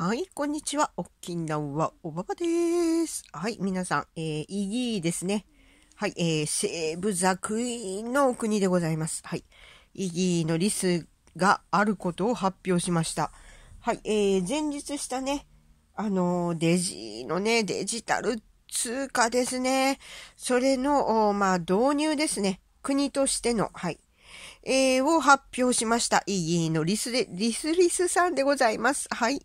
はい、こんにちは。おっき沖はおばばです。はい、皆さん、えー、イギーですね。はい、えー、セーブ・ザ・クイーンの国でございます。はい、イギーのリスがあることを発表しました。はい、えー、前日したね、あのデジのね、デジタル通貨ですね。それの、まあ、導入ですね。国としての、はい、えー、を発表しました。イギーのリスリスリスさんでございます。はい。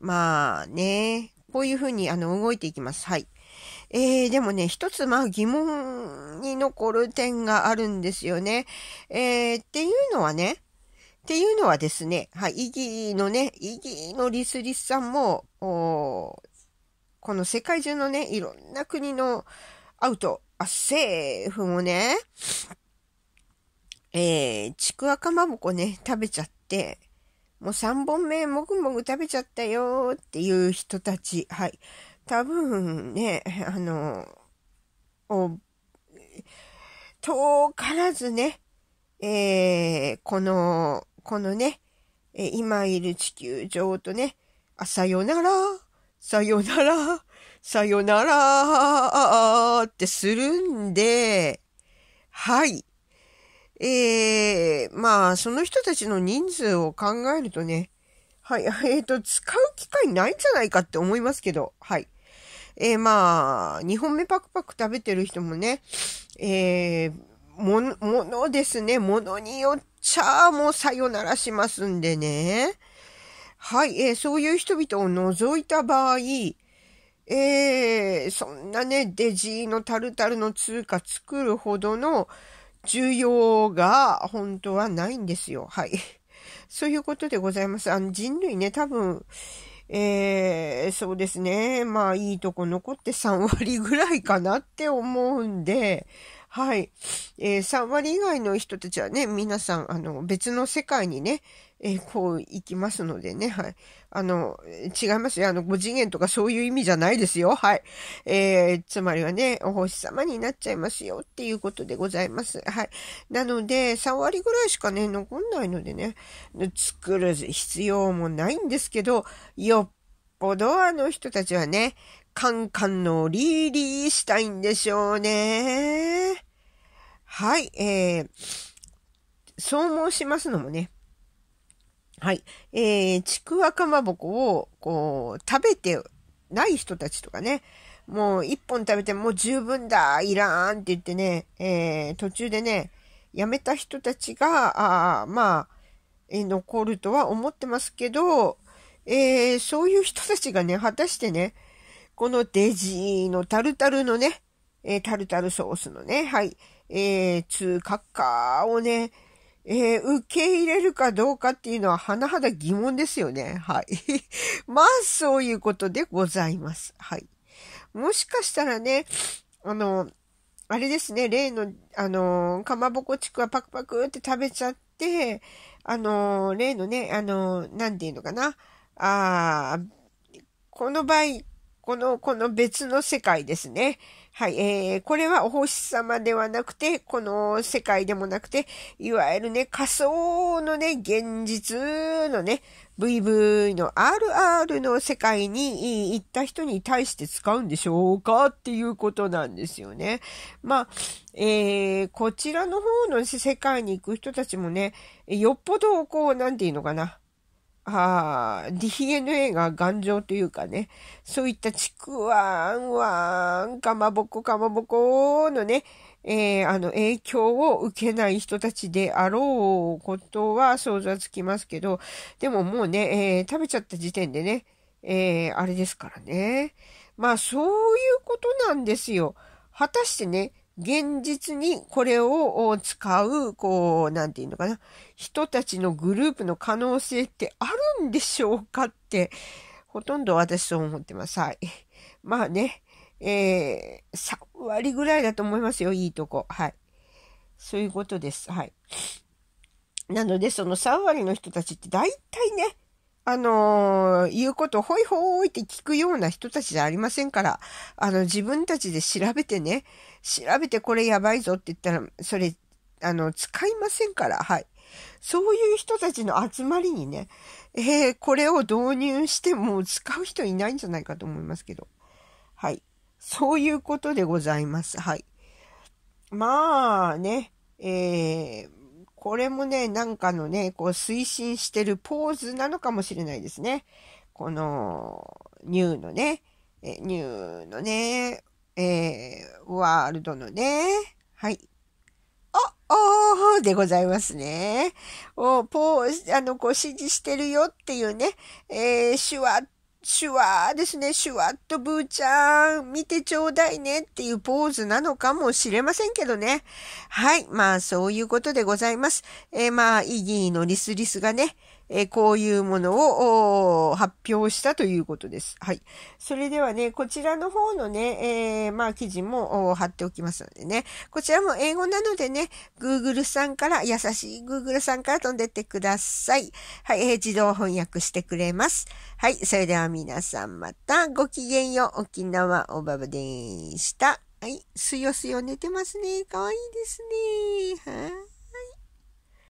まあね、こういうふうにあの動いていきます。はい。えー、でもね、一つまあ疑問に残る点があるんですよね。えー、っていうのはね、っていうのはですね、はい、イギーのね、イギーのリスリスさんも、この世界中のね、いろんな国のアウト、あ政府もね、えー、ちくわかまぼこね、食べちゃって、もう3本目、もぐもぐ食べちゃったよっていう人たち、はい。多分ね、あの、お、遠からずね、えー、この、このね、え今いる地球上とね、あ、さよなら、さよなら、さよならってするんで、はい。えー、まあ、その人たちの人数を考えるとね、はい、えっ、ー、と、使う機会ないんじゃないかって思いますけど、はい。えー、まあ、2本目パクパク食べてる人もね、えー、もの、ものですね、ものによっちゃ、もうさよならしますんでね。はい、えー、そういう人々を除いた場合、えー、そんなね、デジーのタルタルの通貨作るほどの、需要が本当はないんですよ。はい。そういうことでございます。あの人類ね、多分、えー、そうですね。まあいいとこ残って3割ぐらいかなって思うんで、はい。えー、3割以外の人たちはね、皆さん、あの、別の世界にね、えー、こう行きますのでね、はい。あの、違いますよ。あの、5次元とかそういう意味じゃないですよ。はい。えー、つまりはね、お星様になっちゃいますよっていうことでございます。はい。なので、3割ぐらいしかね、残んないのでね、作る必要もないんですけど、よっぽどあの人たちはね、カンカンのリーリーしたいんでしょうね。はい、えー、そう申しますのもね、はい、えー、ちくわかまぼこを、こう、食べてない人たちとかね、もう一本食べてもう十分だ、いらんって言ってね、えー、途中でね、やめた人たちが、あまあ、えー、残るとは思ってますけど、えー、そういう人たちがね、果たしてね、このデジのタルタルのね、えー、タルタルソースのね、はい、えー、通貨かをね、えー、受け入れるかどうかっていうのは、甚だ疑問ですよね。はい。まあ、そういうことでございます。はい。もしかしたらね、あの、あれですね、例の、あの、かまぼこちくわパクパクって食べちゃって、あの、例のね、あの、なんていうのかな。ああ、この場合、この、この別の世界ですね。はい、えー、これはお星様ではなくて、この世界でもなくて、いわゆるね、仮想のね、現実のね、VV の RR の世界に行った人に対して使うんでしょうかっていうことなんですよね。まあ、えー、こちらの方の世界に行く人たちもね、よっぽどこう、なんていうのかな。あ DNA が頑丈というかね、そういったちくわんわん、かまぼこかまぼこのね、えー、あの、影響を受けない人たちであろうことは想像つきますけど、でももうね、えー、食べちゃった時点でね、えー、あれですからね。まあ、そういうことなんですよ。果たしてね、現実にこれを使う、こう、なんていうのかな、人たちのグループの可能性ってあるんでしょうかって、ほとんど私そう思ってます。はい。まあね、えー、3割ぐらいだと思いますよ、いいとこ。はい。そういうことです。はい。なので、その3割の人たちって大体ね、あのー、言うことをほいほいって聞くような人たちじゃありませんから、あの、自分たちで調べてね、調べてこれやばいぞって言ったら、それ、あの、使いませんから、はい。そういう人たちの集まりにね、えー、これを導入しても使う人いないんじゃないかと思いますけど。はい。そういうことでございます。はい。まあね、えー、これもね、なんかのね、こう推進してるポーズなのかもしれないですね。この、ニューのね、えニューのね、えー、ワールドのね、はい。お、おーでございますね。お、ポー、あの、こう指示してるよっていうね、えー、シュシュワーですね、シュワッとブーちゃん、見てちょうだいねっていうポーズなのかもしれませんけどね。はい、まあそういうことでございます。えー、まあ、イギーのリスリスがね、えー、こういうものを発表したということです。はい。それではね、こちらの方のね、えー、まあ、記事も貼っておきますのでね、こちらも英語なのでね、Google さんから、優しい Google さんから飛んでってください。はい、えー、自動翻訳してくれます。はい、それでは皆さんまたごきげんよう。沖縄おばばでした。はい、すよすよ寝てますね。かわいいですね。は